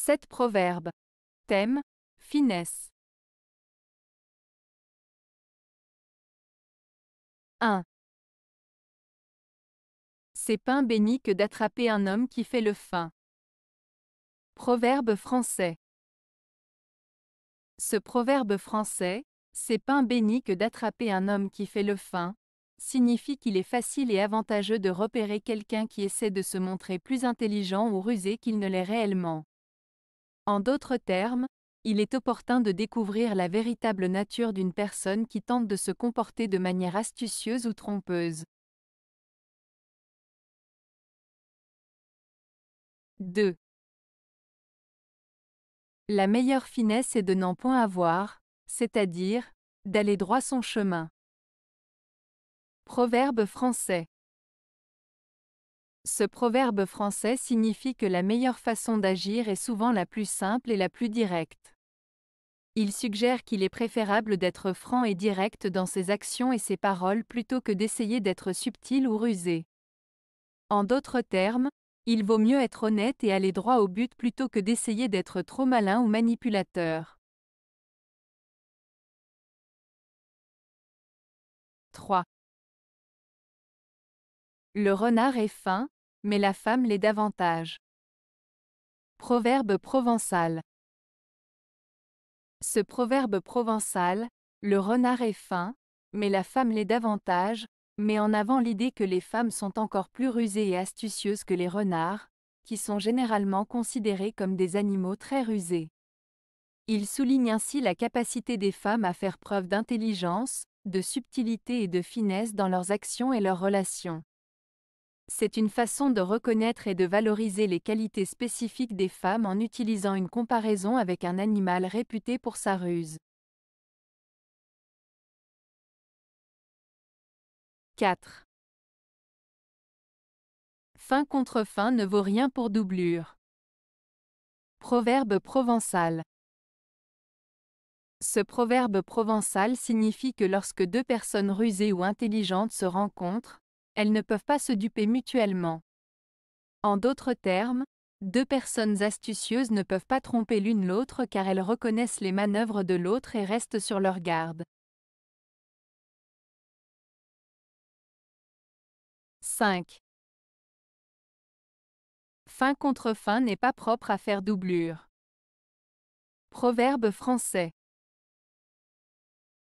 7 proverbes. Thème Finesse. 1. C'est pain béni que d'attraper un homme qui fait le fin. Proverbe français. Ce proverbe français, c'est pain béni que d'attraper un homme qui fait le fin, signifie qu'il est facile et avantageux de repérer quelqu'un qui essaie de se montrer plus intelligent ou rusé qu'il ne l'est réellement. En d'autres termes, il est opportun de découvrir la véritable nature d'une personne qui tente de se comporter de manière astucieuse ou trompeuse. 2. La meilleure finesse est de n'en point avoir, c'est-à-dire, d'aller droit son chemin. Proverbe français. Ce proverbe français signifie que la meilleure façon d'agir est souvent la plus simple et la plus directe. Il suggère qu'il est préférable d'être franc et direct dans ses actions et ses paroles plutôt que d'essayer d'être subtil ou rusé. En d'autres termes, il vaut mieux être honnête et aller droit au but plutôt que d'essayer d'être trop malin ou manipulateur. 3. Le renard est fin, mais la femme l'est davantage. Proverbe provençal. Ce proverbe provençal, le renard est fin, mais la femme l'est davantage, met en avant l'idée que les femmes sont encore plus rusées et astucieuses que les renards, qui sont généralement considérés comme des animaux très rusés. Il souligne ainsi la capacité des femmes à faire preuve d'intelligence, de subtilité et de finesse dans leurs actions et leurs relations. C'est une façon de reconnaître et de valoriser les qualités spécifiques des femmes en utilisant une comparaison avec un animal réputé pour sa ruse. 4. Fin contre fin ne vaut rien pour doublure. Proverbe provençal. Ce proverbe provençal signifie que lorsque deux personnes rusées ou intelligentes se rencontrent, elles ne peuvent pas se duper mutuellement. En d'autres termes, deux personnes astucieuses ne peuvent pas tromper l'une l'autre car elles reconnaissent les manœuvres de l'autre et restent sur leur garde. 5. Fin contre fin n'est pas propre à faire doublure. Proverbe français.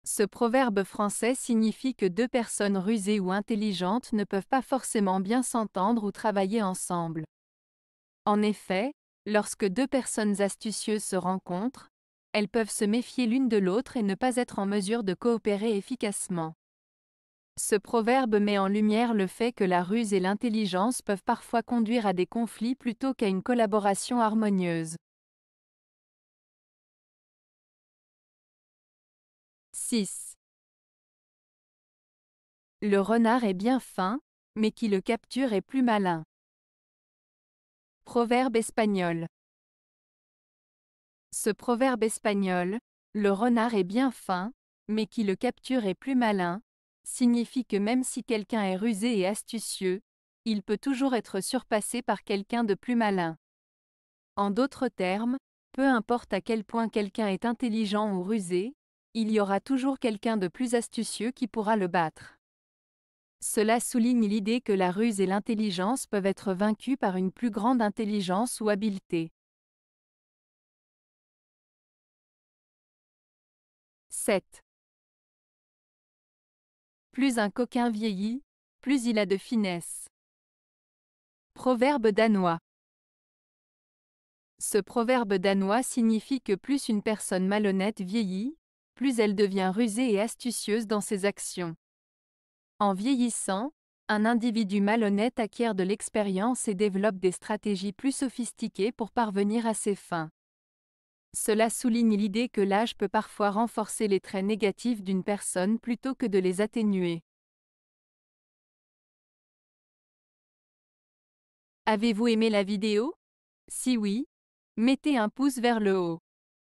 Ce proverbe français signifie que deux personnes rusées ou intelligentes ne peuvent pas forcément bien s'entendre ou travailler ensemble. En effet, lorsque deux personnes astucieuses se rencontrent, elles peuvent se méfier l'une de l'autre et ne pas être en mesure de coopérer efficacement. Ce proverbe met en lumière le fait que la ruse et l'intelligence peuvent parfois conduire à des conflits plutôt qu'à une collaboration harmonieuse. 6. Le renard est bien fin, mais qui le capture est plus malin. Proverbe espagnol. Ce proverbe espagnol, le renard est bien fin, mais qui le capture est plus malin, signifie que même si quelqu'un est rusé et astucieux, il peut toujours être surpassé par quelqu'un de plus malin. En d'autres termes, peu importe à quel point quelqu'un est intelligent ou rusé, il y aura toujours quelqu'un de plus astucieux qui pourra le battre. Cela souligne l'idée que la ruse et l'intelligence peuvent être vaincues par une plus grande intelligence ou habileté. 7. Plus un coquin vieillit, plus il a de finesse. Proverbe danois. Ce proverbe danois signifie que plus une personne malhonnête vieillit, plus elle devient rusée et astucieuse dans ses actions. En vieillissant, un individu malhonnête acquiert de l'expérience et développe des stratégies plus sophistiquées pour parvenir à ses fins. Cela souligne l'idée que l'âge peut parfois renforcer les traits négatifs d'une personne plutôt que de les atténuer. Avez-vous aimé la vidéo Si oui, mettez un pouce vers le haut.